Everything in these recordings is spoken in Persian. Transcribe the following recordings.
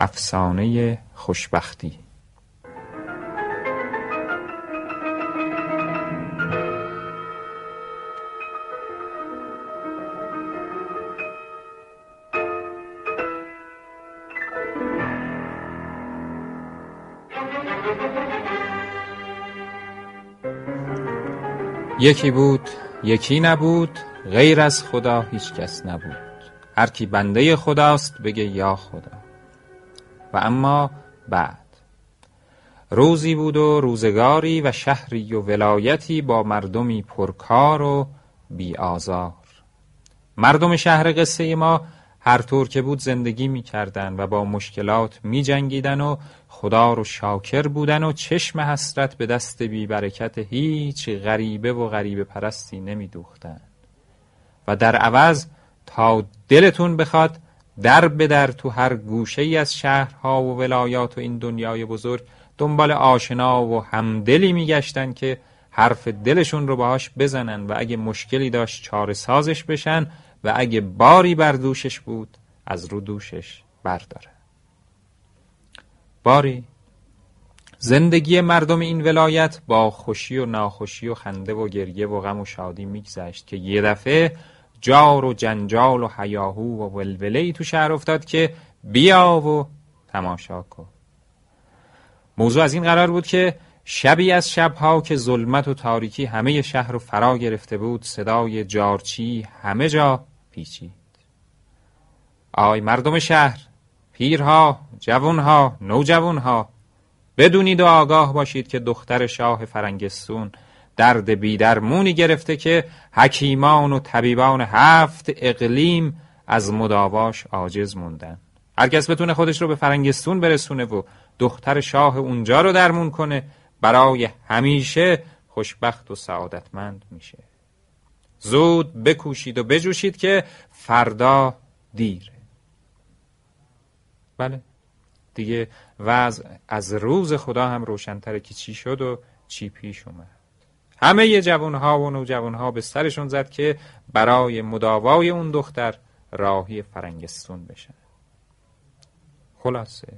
افسانه خوشبختی یکی بود یکی نبود غیر از خدا هیچ کس نبود هر کی بنده خداست بگه یا خدا اما بعد روزی بود و روزگاری و شهری و ولایتی با مردمی پرکار و بیآزار مردم شهر قصه ما هر طور که بود زندگی می و با مشکلات می جنگیدن و خدا رو شاکر بودن و چشم حسرت به دست بی برکت هیچ غریبه و غریبه پرستی نمی دوختن. و در عوض تا دلتون بخواد در به در تو هر گوشه ای از شهرها و ولایات و این دنیای بزرگ دنبال آشنا و همدلی میگشتن که حرف دلشون رو باهاش بزنن و اگه مشکلی داشت چاره سازش بشن و اگه باری بر دوشش بود از رو دوشش برداره باری زندگی مردم این ولایت با خوشی و ناخوشی و خنده و گریه و غم و شادی میگذشت که یه دفعه جار و جنجال و حیاهو و ولوله تو شهر افتاد که بیا و تماشا کن موضوع از این قرار بود که شبی از شبها که ظلمت و تاریکی همه شهر رو فرا گرفته بود صدای جارچی همه جا پیچید آی مردم شهر پیرها جوانها نوجوانها بدونید و آگاه باشید که دختر شاه فرنگستون درد بیدرمونی گرفته که حکیمان و طبیبان هفت اقلیم از مداواش عاجز موندن هر کس بتونه خودش رو به فرنگستون برسونه و دختر شاه اونجا رو درمون کنه برای همیشه خوشبخت و سعادتمند میشه زود بکوشید و بجوشید که فردا دیره بله دیگه وضع از روز خدا هم روشنتره که چی شد و چی پیش اومد همه جوانها و نوجوانها به سرشون زد که برای مداوای اون دختر راهی فرنگستون بشن خلاصه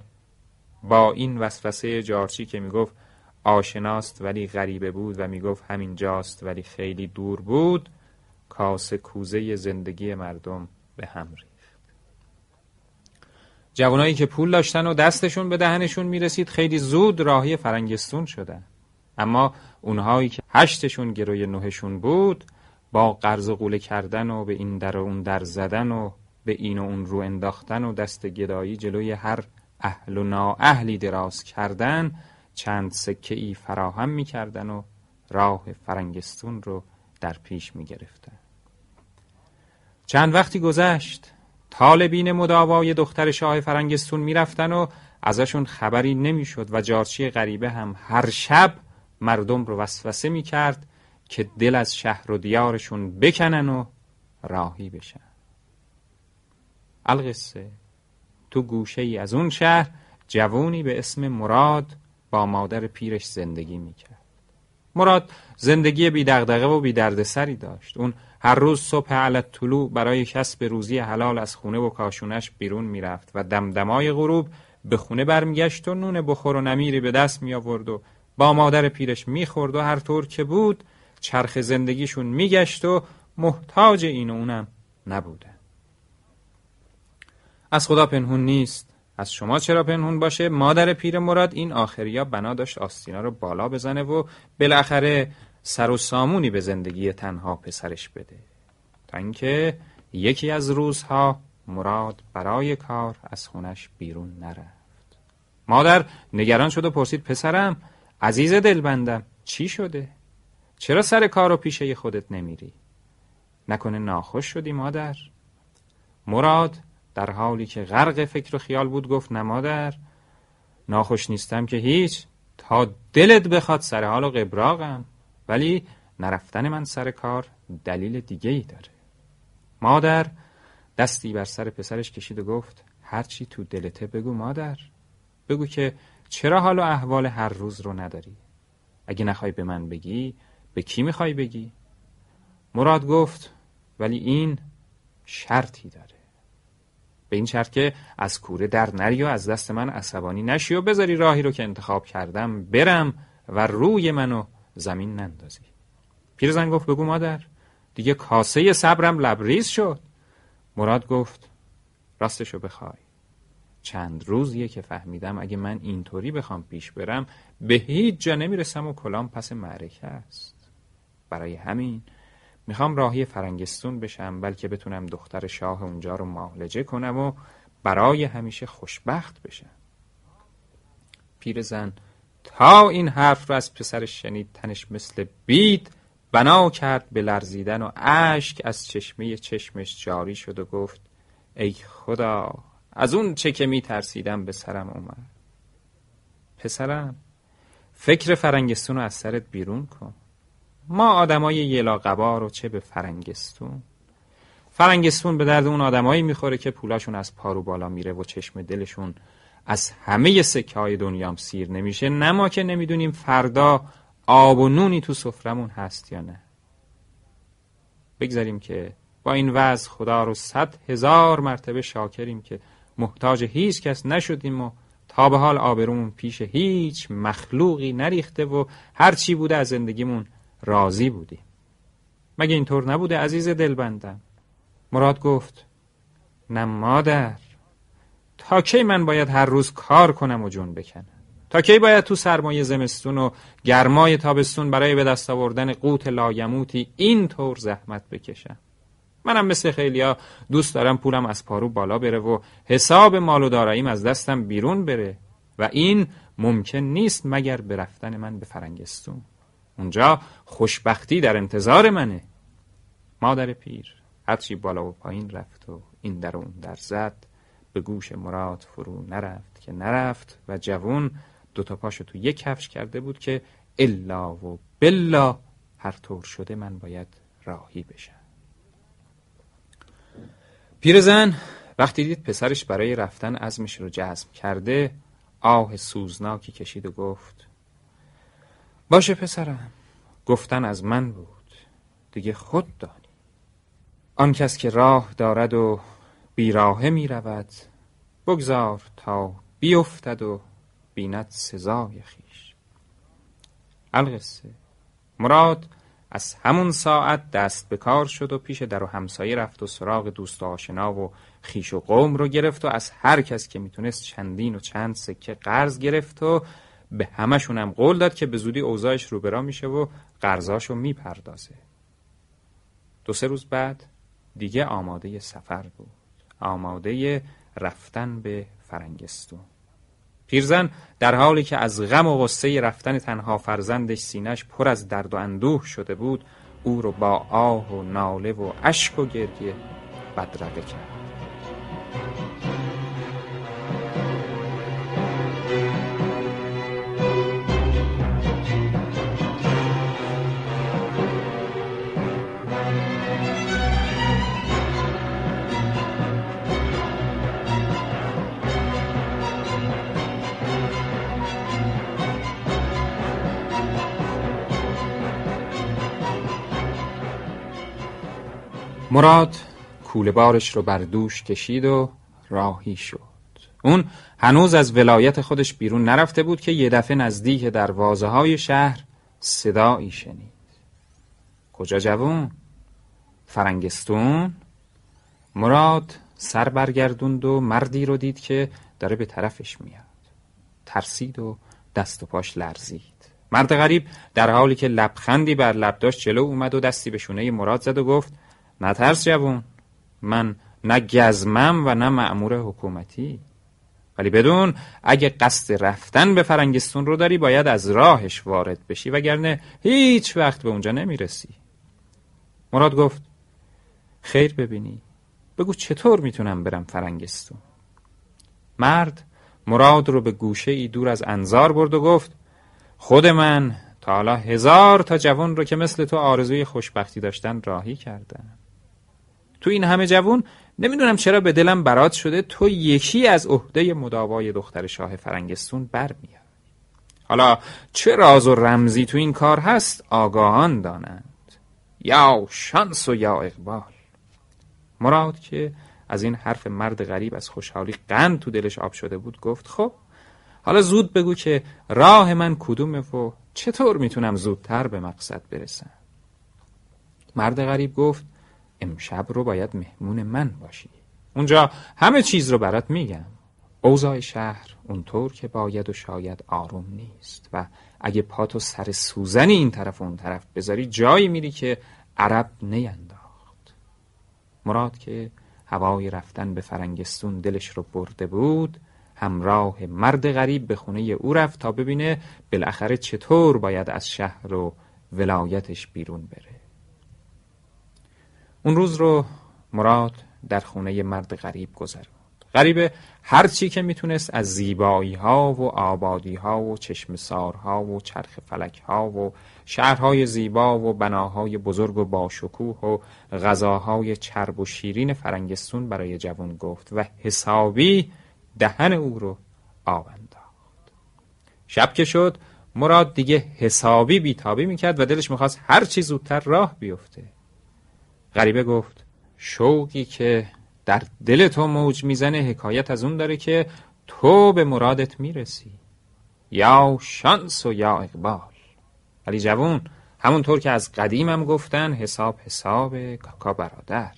با این وسوسه جارچی که میگفت آشناست ولی غریبه بود و میگفت همین جاست ولی خیلی دور بود کاسه کوزه زندگی مردم به هم ریخت جوانایی که پول داشتن و دستشون به دهنشون میرسید خیلی زود راهی فرنگستون شدن اما اونهایی که هشتشون گروی نهشون بود با قرض قوله کردن و به این در و اون در زدن و به این و اون رو انداختن و دست گدایی جلوی هر اهل و نااهلی دراز کردن چند سکه ای فراهم می کردن و راه فرنگستون رو در پیش می گرفتن. چند وقتی گذشت طالبین مداوای دختر شاه فرنگستون می رفتن و ازشون خبری شد و جارچی غریبه هم هر شب مردم رو وسوسه می کرد که دل از شهر و دیارشون بکنن و راهی بشن القصه تو گوشه ای از اون شهر جوونی به اسم مراد با مادر پیرش زندگی کرد. مراد زندگی بی دغدغه و بی دردسری داشت اون هر روز صبح علت طلوع برای کسب روزی حلال از خونه و کاشونش بیرون میرفت و دمدمای غروب به خونه برمیگشت و نون بخور و نمیری به دست می آورد و با مادر پیرش میخورد و هر طور که بود چرخ زندگیشون میگشت و محتاج این و اونم نبوده از خدا پنهون نیست از شما چرا پنهون باشه مادر پیر مراد این آخریا بنا داشت آستینا رو بالا بزنه و بالاخره سر و سامونی به زندگی تنها پسرش بده تا اینکه یکی از روزها مراد برای کار از خونش بیرون نرفت مادر نگران شد و پرسید پسرم عزیز دلبندم چی شده؟ چرا سر کار و پیشه خودت نمیری؟ نکنه ناخوش شدی مادر؟ مراد در حالی که غرق فکر و خیال بود گفت نه مادر ناخوش نیستم که هیچ تا دلت بخواد سر حال و قبراغم ولی نرفتن من سر کار دلیل دیگه ای داره مادر دستی بر سر پسرش کشید و گفت هرچی تو دلته بگو مادر بگو که چرا حال و احوال هر روز رو نداری؟ اگه نخوای به من بگی به کی میخوای بگی؟ مراد گفت ولی این شرطی داره به این شرط که از کوره در نری و از دست من عصبانی نشی و بذاری راهی رو که انتخاب کردم برم و روی منو زمین نندازی پیرزن گفت بگو مادر دیگه کاسه صبرم لبریز شد مراد گفت راستشو بخوای چند روزیه که فهمیدم اگه من اینطوری بخوام پیش برم به هیچ جا نمیرسم و کلام پس معرکه است برای همین میخوام راهی فرنگستون بشم بلکه بتونم دختر شاه اونجا رو معالجه کنم و برای همیشه خوشبخت بشم پیرزن تا این حرف رو از پسرش شنید تنش مثل بید بنا کرد به لرزیدن و اشک از چشمه چشمش جاری شد و گفت ای خدا از اون چه که می ترسیدم به سرم اومد پسرم فکر فرنگستون رو از سرت بیرون کن ما آدمای یلا رو چه به فرنگستون فرنگستون به درد اون آدمایی میخوره که پولاشون از پارو بالا میره و چشم دلشون از همه سکه های دنیام سیر نمیشه نه که نمیدونیم فردا آب و نونی تو سفرمون هست یا نه بگذاریم که با این وضع خدا رو صد هزار مرتبه شاکریم که محتاج هیچ کس نشدیم و تا به حال آبرومون پیش هیچ مخلوقی نریخته و هر چی بوده از زندگیمون راضی بودیم مگه اینطور نبوده عزیز دلبندم مراد گفت نه مادر تا کی من باید هر روز کار کنم و جون بکنم تا کی باید تو سرمایه زمستون و گرمای تابستون برای به دست آوردن قوت لایموتی اینطور زحمت بکشم منم مثل خیلیا دوست دارم پولم از پارو بالا بره و حساب مال و داراییم از دستم بیرون بره و این ممکن نیست مگر به رفتن من به فرنگستون اونجا خوشبختی در انتظار منه مادر پیر هرچی بالا و پایین رفت و این در و اون در زد به گوش مراد فرو نرفت که نرفت و جوون دوتا پاشو تو یک کفش کرده بود که الا و بلا هر طور شده من باید راهی بشم پیرزن وقتی دید پسرش برای رفتن عزمش رو جزم کرده آه سوزناکی کشید و گفت باشه پسرم گفتن از من بود دیگه خود دانی آن کس که راه دارد و بیراهه می رود بگذار تا بیفتد و بیند سزای خیش القصه مراد از همون ساعت دست به کار شد و پیش در و همسایه رفت و سراغ دوست و آشنا و خیش و قوم رو گرفت و از هر کس که میتونست چندین و چند سکه قرض گرفت و به همشون هم قول داد که به زودی اوضاعش روبرا میشه و قرضاشو میپردازه دو سه روز بعد دیگه آماده سفر بود آماده رفتن به فرنگستون پیرزن در حالی که از غم و غصه رفتن تنها فرزندش سینش پر از درد و اندوه شده بود او رو با آه و ناله و اشک و گریه بدرقه کرد مراد کوله بارش رو بر دوش کشید و راهی شد اون هنوز از ولایت خودش بیرون نرفته بود که یه دفعه نزدیک دروازه های شهر صدایی شنید کجا جوون؟ فرنگستون؟ مراد سر برگردوند و مردی رو دید که داره به طرفش میاد ترسید و دست و پاش لرزید مرد غریب در حالی که لبخندی بر لب داشت جلو اومد و دستی به شونه مراد زد و گفت ترس جوون من نه گزمم و نه معمور حکومتی ولی بدون اگه قصد رفتن به فرنگستون رو داری باید از راهش وارد بشی وگرنه هیچ وقت به اونجا نمیرسی مراد گفت خیر ببینی بگو چطور میتونم برم فرنگستون مرد مراد رو به گوشه ای دور از انظار برد و گفت خود من تا حالا هزار تا جوان رو که مثل تو آرزوی خوشبختی داشتن راهی کردم تو این همه جوون نمیدونم چرا به دلم برات شده تو یکی از عهده مداوای دختر شاه فرنگستون میاد. حالا چه راز و رمزی تو این کار هست آگاهان دانند یا شانس و یا اقبال مراد که از این حرف مرد غریب از خوشحالی قند تو دلش آب شده بود گفت خب حالا زود بگو که راه من کدومه و چطور میتونم زودتر به مقصد برسم مرد غریب گفت امشب رو باید مهمون من باشی اونجا همه چیز رو برات میگم اوضاع شهر اونطور که باید و شاید آروم نیست و اگه پاتو سر سوزنی این طرف و اون طرف بذاری جایی میری که عرب نینداخت مراد که هوای رفتن به فرنگستون دلش رو برده بود همراه مرد غریب به خونه او رفت تا ببینه بالاخره چطور باید از شهر و ولایتش بیرون بره اون روز رو مراد در خونه مرد غریب گذروند غریب هر چی که میتونست از زیبایی ها و آبادی ها و چشم ها و چرخ فلک ها و شهرهای زیبا و بناهای بزرگ و باشکوه و غذاهای چرب و شیرین فرنگستون برای جوان گفت و حسابی دهن او رو آب انداخت شب که شد مراد دیگه حسابی بیتابی میکرد و دلش میخواست هر چی زودتر راه بیفته غریبه گفت شوقی که در دل تو موج میزنه حکایت از اون داره که تو به مرادت میرسی یا شانس و یا اقبال ولی جوون همونطور که از قدیمم گفتن حساب حساب کاکا برادر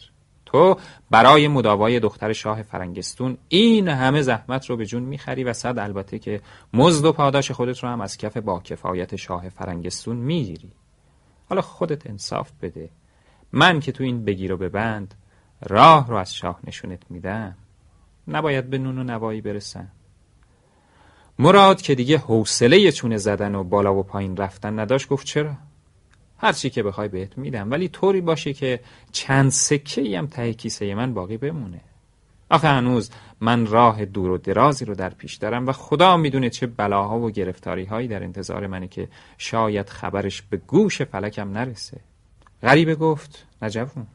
تو برای مداوای دختر شاه فرنگستون این همه زحمت رو به جون میخری و صد البته که مزد و پاداش خودت رو هم از کف با کفایت شاه فرنگستون میگیری حالا خودت انصاف بده من که تو این بگیر و ببند راه رو از شاه نشونت میدم نباید به نون و نوایی برسم مراد که دیگه حوصله چونه زدن و بالا و پایین رفتن نداشت گفت چرا هرچی که بخوای بهت میدم ولی طوری باشه که چند سکه هم ته کیسه من باقی بمونه آخه هنوز من راه دور و درازی رو در پیش دارم و خدا میدونه چه بلاها و گرفتاری هایی در انتظار منه که شاید خبرش به گوش فلکم نرسه غریبه گفت نجوون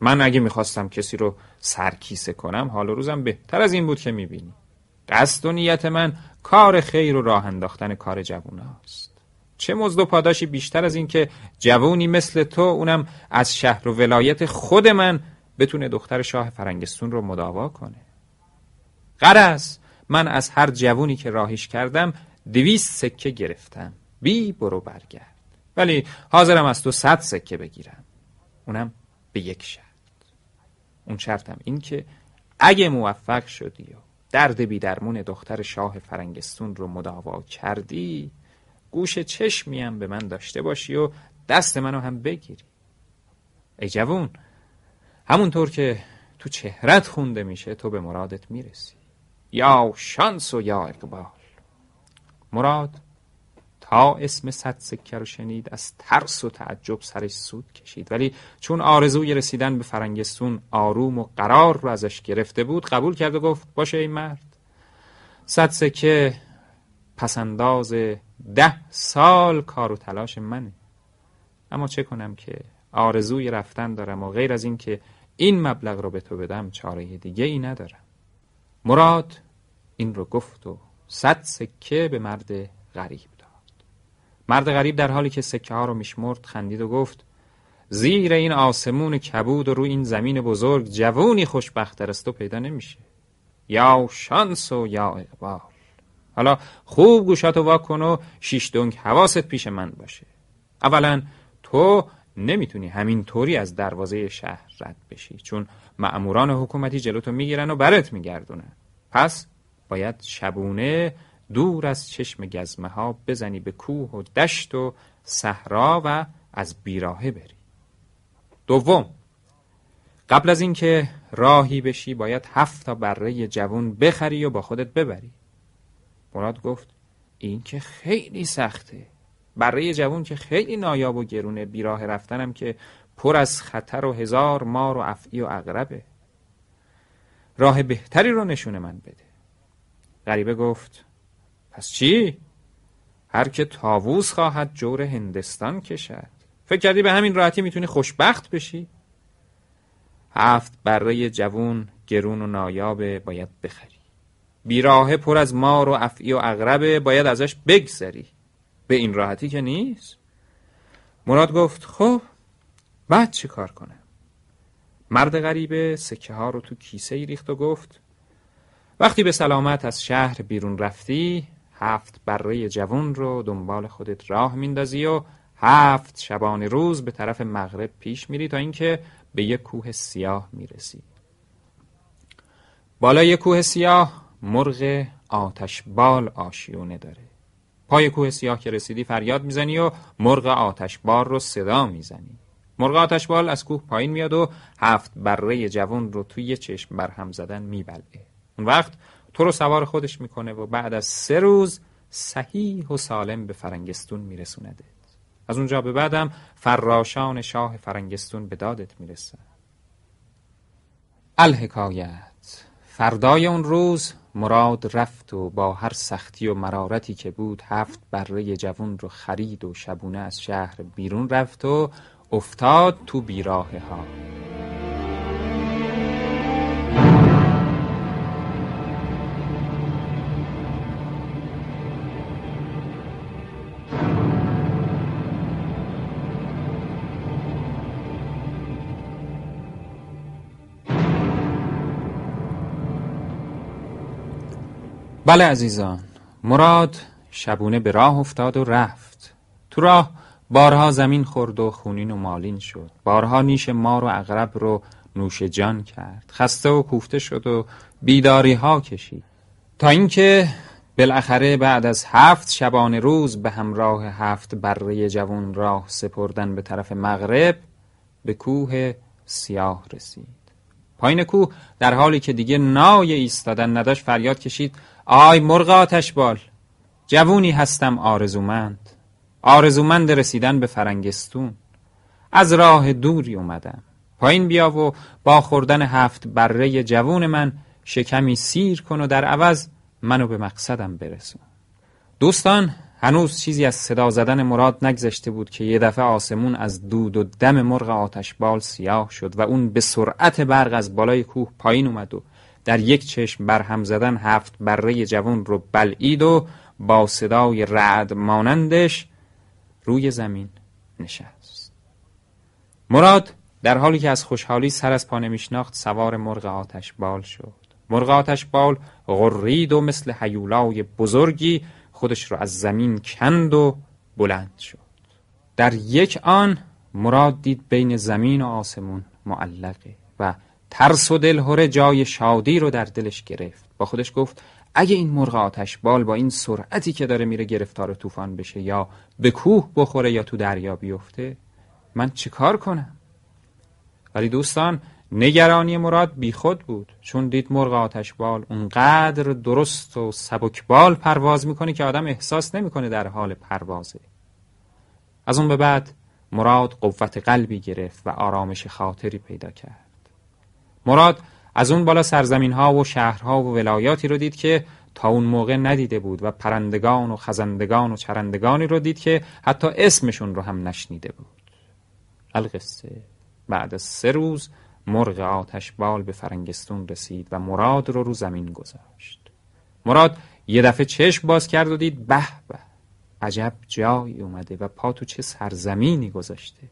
من اگه میخواستم کسی رو سرکیسه کنم حال و روزم بهتر از این بود که میبینی دست و نیت من کار خیر و راه انداختن کار جوون هاست چه مزد و پاداشی بیشتر از این که جوونی مثل تو اونم از شهر و ولایت خود من بتونه دختر شاه فرنگستون رو مداوا کنه قرص من از هر جوونی که راهیش کردم دویست سکه گرفتم بی برو برگرد ولی حاضرم از تو صد سکه بگیرم اونم به یک شرط اون شرطم این که اگه موفق شدی و درد درمون دختر شاه فرنگستون رو مداوا کردی گوش چشمی هم به من داشته باشی و دست منو هم بگیری ای جوون همونطور که تو چهرت خونده میشه تو به مرادت میرسی یا شانس و یا اقبال مراد اسم صد سکه رو شنید از ترس و تعجب سرش سود کشید ولی چون آرزوی رسیدن به فرنگستون آروم و قرار رو ازش گرفته بود قبول کرد و گفت باشه این مرد صد سکه پسنداز ده سال کار و تلاش منه اما چه کنم که آرزوی رفتن دارم و غیر از این که این مبلغ رو به تو بدم چاره دیگه ای ندارم مراد این رو گفت و صد سکه به مرد غریب مرد غریب در حالی که سکه ها رو میشمرد خندید و گفت زیر این آسمون کبود و روی این زمین بزرگ جوونی خوشبخت است پیدا نمیشه یا شانس و یا اقبال حالا خوب گوشاتو وا کن و شیش دنگ حواست پیش من باشه اولا تو نمیتونی همینطوری از دروازه شهر رد بشی چون معموران حکومتی جلوتو میگیرن و برت میگردونن پس باید شبونه دور از چشم گزمه ها بزنی به کوه و دشت و صحرا و از بیراهه بری دوم قبل از اینکه راهی بشی باید هفت تا بره جوون بخری و با خودت ببری مراد گفت این که خیلی سخته بره جوون که خیلی نایاب و گرونه بیراه رفتنم که پر از خطر و هزار مار و افعی و اغربه راه بهتری رو نشون من بده غریبه گفت پس چی؟ هر که تاووس خواهد جور هندستان کشد فکر کردی به همین راحتی میتونی خوشبخت بشی؟ هفت برای جوون گرون و نایابه باید بخری بیراهه پر از مار و افعی و اغربه باید ازش بگذری به این راحتی که نیست مراد گفت خب بعد چه کار کنم مرد غریبه سکه ها رو تو کیسه ای ریخت و گفت وقتی به سلامت از شهر بیرون رفتی هفت بره جوون رو دنبال خودت راه میندازی و هفت شبانه روز به طرف مغرب پیش میری تا اینکه به یک کوه سیاه میرسی بالای کوه سیاه مرغ آتشبال آشیونه داره پای کوه سیاه که رسیدی فریاد میزنی و مرغ آتشبال رو صدا میزنی مرغ آتشبال از کوه پایین میاد و هفت بره جوان رو توی چشم برهم زدن میبلعه اون وقت تو رو سوار خودش میکنه و بعد از سه روز صحیح و سالم به فرنگستون میرسونده از اونجا به بعدم فراشان شاه فرنگستون به دادت میرسه. الحکایت فردای اون روز مراد رفت و با هر سختی و مرارتی که بود هفت بره جوون رو خرید و شبونه از شهر بیرون رفت و افتاد تو بیراه ها بله عزیزان مراد شبونه به راه افتاد و رفت تو راه بارها زمین خورد و خونین و مالین شد بارها نیش مار و اغرب رو نوش جان کرد خسته و کوفته شد و بیداری ها کشید تا اینکه بالاخره بعد از هفت شبانه روز به همراه هفت بره جوان راه سپردن به طرف مغرب به کوه سیاه رسید پایین کوه در حالی که دیگه نای ایستادن نداشت فریاد کشید آی مرغ آتشبال جوونی هستم آرزومند آرزومند رسیدن به فرنگستون از راه دوری اومدم پایین بیا و با خوردن هفت بره جوون من شکمی سیر کن و در عوض منو به مقصدم برسون دوستان هنوز چیزی از صدا زدن مراد نگذشته بود که یه دفعه آسمون از دود و دم مرغ آتشبال سیاه شد و اون به سرعت برق از بالای کوه پایین اومد و در یک چشم برهم زدن هفت بره جوان رو بلعید و با صدای رعد مانندش روی زمین نشست مراد در حالی که از خوشحالی سر از پا شناخت سوار مرغ آتش بال شد مرغ آتش بال غرید و مثل حیولای بزرگی خودش رو از زمین کند و بلند شد در یک آن مراد دید بین زمین و آسمون معلقه و ترس و دلهوره جای شادی رو در دلش گرفت با خودش گفت اگه این مرغ آتش بال با این سرعتی که داره میره گرفتار طوفان بشه یا به کوه بخوره یا تو دریا بیفته من چیکار کنم ولی دوستان نگرانی مراد بیخود بود چون دید مرغ آتش بال اونقدر درست و سبکبال پرواز میکنه که آدم احساس نمیکنه در حال پروازه از اون به بعد مراد قوت قلبی گرفت و آرامش خاطری پیدا کرد مراد از اون بالا سرزمین ها و شهرها و ولایاتی رو دید که تا اون موقع ندیده بود و پرندگان و خزندگان و چرندگانی رو دید که حتی اسمشون رو هم نشنیده بود القصه بعد از سه روز مرغ آتش بال به فرنگستون رسید و مراد رو رو زمین گذاشت مراد یه دفعه چشم باز کرد و دید به به عجب جایی اومده و پا تو چه سرزمینی گذاشته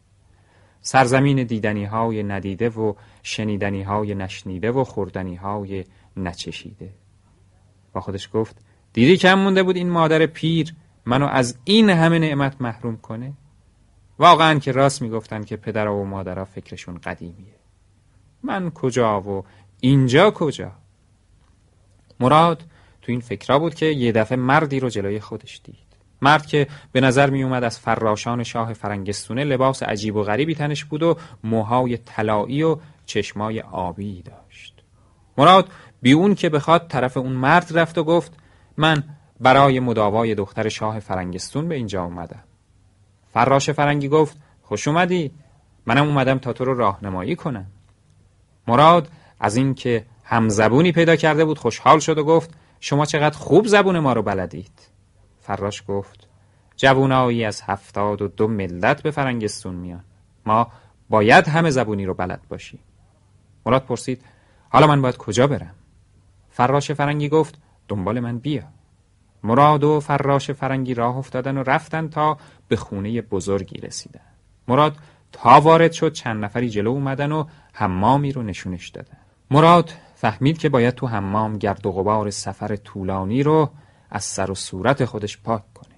سرزمین دیدنی های ندیده و شنیدنی های نشنیده و خوردنی های نچشیده با خودش گفت دیدی کم مونده بود این مادر پیر منو از این همه نعمت محروم کنه واقعا که راست میگفتن که پدر و مادرها فکرشون قدیمیه من کجا و اینجا کجا مراد تو این فکرها بود که یه دفعه مردی رو جلوی خودش دید مرد که به نظر می اومد از فراشان شاه فرنگستونه لباس عجیب و غریبی تنش بود و موهای طلایی و چشمای آبی داشت مراد بی اون که بخواد طرف اون مرد رفت و گفت من برای مداوای دختر شاه فرنگستون به اینجا اومدم فراش فرنگی گفت خوش اومدی منم اومدم تا تو رو راهنمایی کنم مراد از اینکه همزبونی پیدا کرده بود خوشحال شد و گفت شما چقدر خوب زبون ما رو بلدید فراش گفت جوونایی از هفتاد و دو ملت به فرنگستون میان ما باید همه زبونی رو بلد باشی. مراد پرسید حالا من باید کجا برم فراش فرنگی گفت دنبال من بیا مراد و فراش فرنگی راه افتادن و رفتن تا به خونه بزرگی رسیدن مراد تا وارد شد چند نفری جلو اومدن و حمامی رو نشونش دادن مراد فهمید که باید تو حمام گرد و غبار سفر طولانی رو از سر و صورت خودش پاک کنه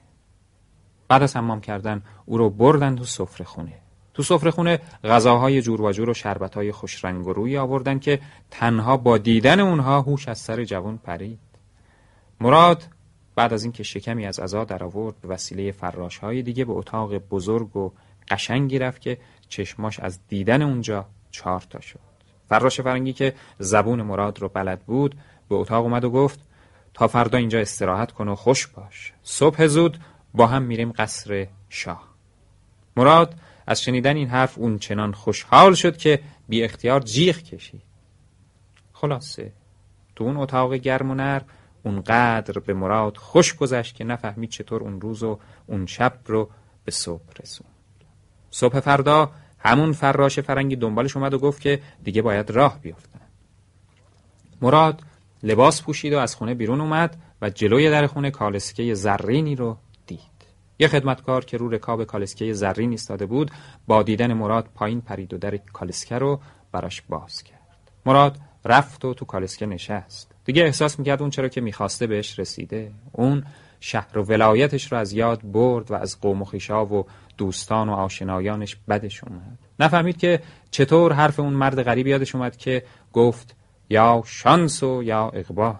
بعد از حمام کردن او رو بردن تو سفره خونه تو سفره خونه غذاهای جور و جور و شربتهای خوش رنگ و روی آوردن که تنها با دیدن اونها هوش از سر جوان پرید مراد بعد از اینکه شکمی از عزا در آورد به وسیله فراش های دیگه به اتاق بزرگ و قشنگی رفت که چشماش از دیدن اونجا چهار تا شد فراش فرنگی که زبون مراد رو بلد بود به اتاق اومد و گفت تا فردا اینجا استراحت کن و خوش باش صبح زود با هم میریم قصر شاه مراد از شنیدن این حرف اون چنان خوشحال شد که بی اختیار جیغ کشید خلاصه تو اون اتاق گرم و نرم اونقدر به مراد خوش گذشت که نفهمید چطور اون روز و اون شب رو به صبح رسوند صبح فردا همون فراش فرنگی دنبالش اومد و گفت که دیگه باید راه بیفتن مراد لباس پوشید و از خونه بیرون اومد و جلوی در خونه کالسکه زرینی رو دید یه خدمتکار که رو رکاب کالسکه زرین ایستاده بود با دیدن مراد پایین پرید و در کالسکه رو براش باز کرد مراد رفت و تو کالسکه نشست دیگه احساس میکرد اون چرا که میخواسته بهش رسیده اون شهر و ولایتش رو از یاد برد و از قوم و خیشا و دوستان و آشنایانش بدش اومد نفهمید که چطور حرف اون مرد غریب یادش اومد که گفت یا شانس و یا اقبال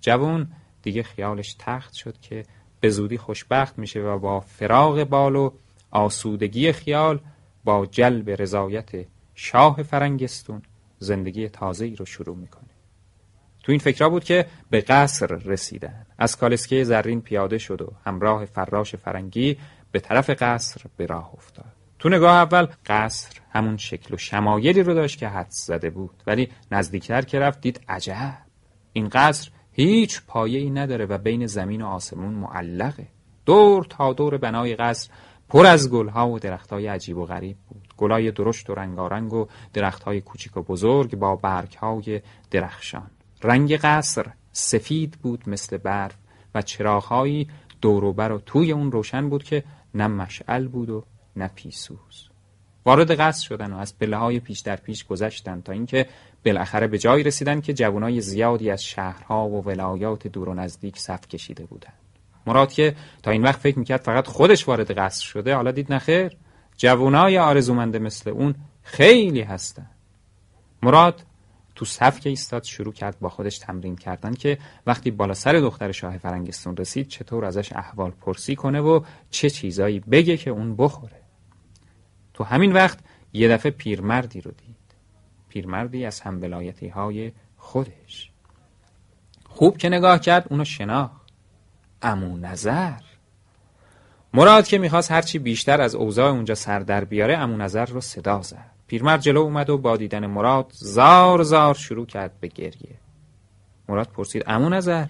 جوون دیگه خیالش تخت شد که به زودی خوشبخت میشه و با فراغ بال و آسودگی خیال با جلب رضایت شاه فرنگستون زندگی تازه ای رو شروع میکنه تو این فکرها بود که به قصر رسیدن از کالسکه زرین پیاده شد و همراه فراش فرنگی به طرف قصر به راه افتاد تو نگاه اول قصر همون شکل و شمایلی رو داشت که حد زده بود ولی نزدیکتر که رفت دید عجب این قصر هیچ پایه ای نداره و بین زمین و آسمون معلقه دور تا دور بنای قصر پر از گلها و درختهای عجیب و غریب بود گلای درشت و رنگارنگ و درختهای کوچیک و بزرگ با برگهای درخشان رنگ قصر سفید بود مثل برف و چراغهایی دور و توی اون روشن بود که نه مشعل بود و نه پیسوز وارد قصر شدن و از پله های پیش در پیش گذشتن تا اینکه بالاخره به جایی رسیدن که جوانای زیادی از شهرها و ولایات دور و نزدیک صف کشیده بودند مراد که تا این وقت فکر میکرد فقط خودش وارد قصر شده حالا دید نخیر جوانای آرزومنده مثل اون خیلی هستن مراد تو صف که ایستاد شروع کرد با خودش تمرین کردن که وقتی بالا سر دختر شاه فرنگستون رسید چطور ازش احوال پرسی کنه و چه چیزایی بگه که اون بخوره تو همین وقت یه دفعه پیرمردی رو دید پیرمردی از هم های خودش خوب که نگاه کرد اونو شناخ امو نظر مراد که میخواست هرچی بیشتر از اوضاع اونجا سر در بیاره امو نظر رو صدا زد پیرمرد جلو اومد و با دیدن مراد زار زار شروع کرد به گریه مراد پرسید امو نظر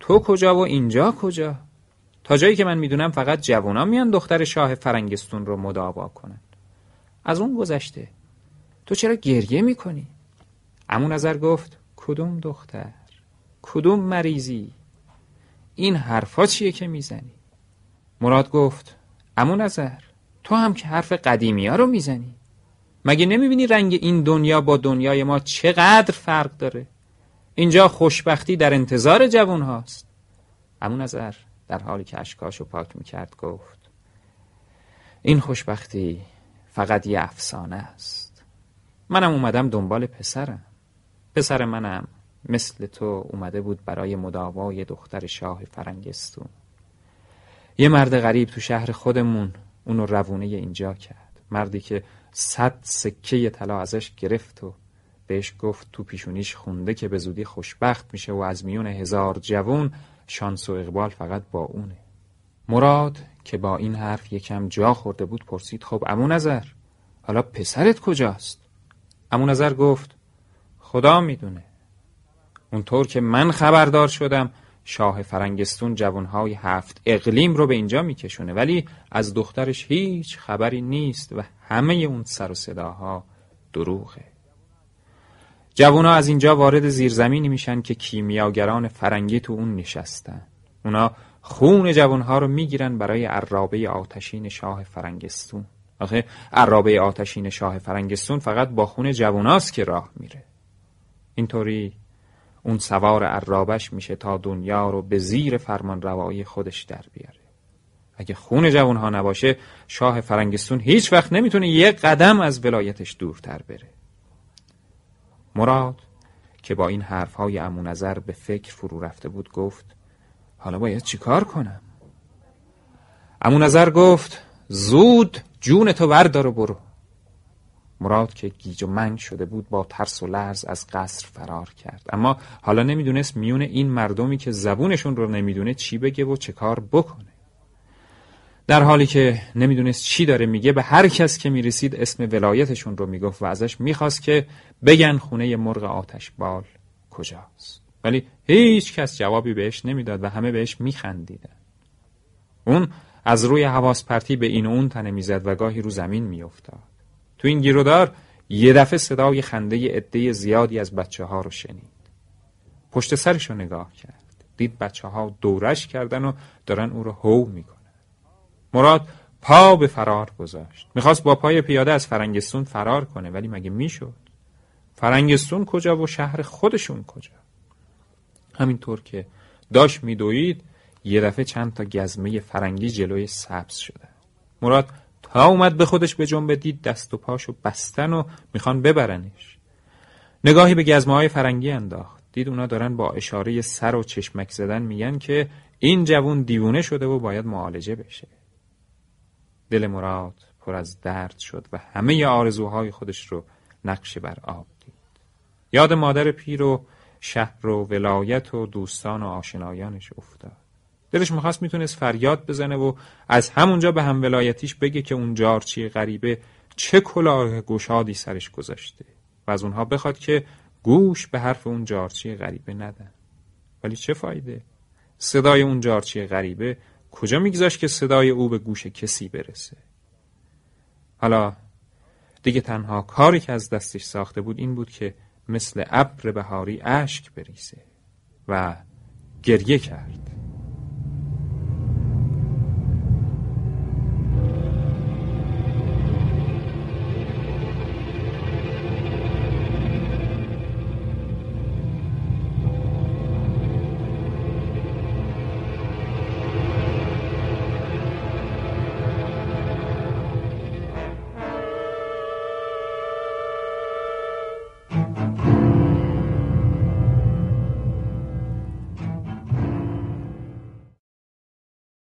تو کجا و اینجا کجا تا جایی که من میدونم فقط جوانا میان دختر شاه فرنگستون رو مداوا کنن از اون گذشته تو چرا گریه میکنی؟ امون نظر گفت کدوم دختر کدوم مریضی این حرفا چیه که میزنی؟ مراد گفت امون نظر تو هم که حرف قدیمی ها رو میزنی مگه نمیبینی رنگ این دنیا با دنیای ما چقدر فرق داره اینجا خوشبختی در انتظار جوان هاست امون نظر در حالی که اشکاشو پاک میکرد گفت این خوشبختی فقط یه افسانه است منم اومدم دنبال پسرم پسر منم مثل تو اومده بود برای مداوای دختر شاه فرنگستون یه مرد غریب تو شهر خودمون اونو روونه اینجا کرد مردی که صد سکه طلا ازش گرفت و بهش گفت تو پیشونیش خونده که به زودی خوشبخت میشه و از میون هزار جوون شانس و اقبال فقط با اونه مراد که با این حرف یکم جا خورده بود پرسید خب امو نظر حالا پسرت کجاست امو نظر گفت خدا میدونه اونطور که من خبردار شدم شاه فرنگستون جوانهای هفت اقلیم رو به اینجا میکشونه ولی از دخترش هیچ خبری نیست و همه اون سر و صداها دروغه جوانها از اینجا وارد زیرزمینی میشن که کیمیاگران فرنگی تو اون نشستن اونا خون جوانها رو میگیرن برای عرابه آتشین شاه فرنگستون آخه عرابه آتشین شاه فرنگستون فقط با خون جواناست که راه میره اینطوری اون سوار عرابش میشه تا دنیا رو به زیر فرمان روایی خودش در بیاره اگه خون جوانها نباشه شاه فرنگستون هیچ وقت نمیتونه یه قدم از ولایتش دورتر بره مراد که با این های امونظر به فکر فرو رفته بود گفت حالا باید چیکار کنم امو نظر گفت زود جون تو بردار و برو مراد که گیج و منگ شده بود با ترس و لرز از قصر فرار کرد اما حالا نمیدونست میون این مردمی که زبونشون رو نمیدونه چی بگه و چه کار بکنه در حالی که نمیدونست چی داره میگه به هر کس که میرسید اسم ولایتشون رو میگفت و ازش میخواست که بگن خونه مرغ آتش بال کجاست ولی هیچ کس جوابی بهش نمیداد و همه بهش میخندیدن اون از روی حواس پرتی به این و اون تنه میزد و گاهی رو زمین میافتاد تو این گیرودار یه دفعه صدای خنده عده زیادی از بچه ها رو شنید پشت سرش رو نگاه کرد دید بچه ها دورش کردن و دارن او رو هو میکنن مراد پا به فرار گذاشت میخواست با پای پیاده از فرنگستون فرار کنه ولی مگه میشد فرنگستون کجا و شهر خودشون کجا همینطور که داشت میدوید یه دفعه چند تا گزمه فرنگی جلوی سبز شده مراد تا اومد به خودش به جنبه دید دست و پاشو بستن و میخوان ببرنش نگاهی به گزمه های فرنگی انداخت دید اونا دارن با اشاره سر و چشمک زدن میگن که این جوون دیوونه شده و باید معالجه بشه دل مراد پر از درد شد و همه آرزوهای خودش رو نقش بر آب دید یاد مادر پیر و شهر و ولایت و دوستان و آشنایانش افتاد دلش میخواست میتونست فریاد بزنه و از همونجا به هم ولایتیش بگه که اون جارچی غریبه چه کلاه گشادی سرش گذاشته و از اونها بخواد که گوش به حرف اون جارچی غریبه ندن ولی چه فایده صدای اون جارچی غریبه کجا میگذاشت که صدای او به گوش کسی برسه حالا دیگه تنها کاری که از دستش ساخته بود این بود که مثل ابر بهاری اشک بریزه و گریه کرد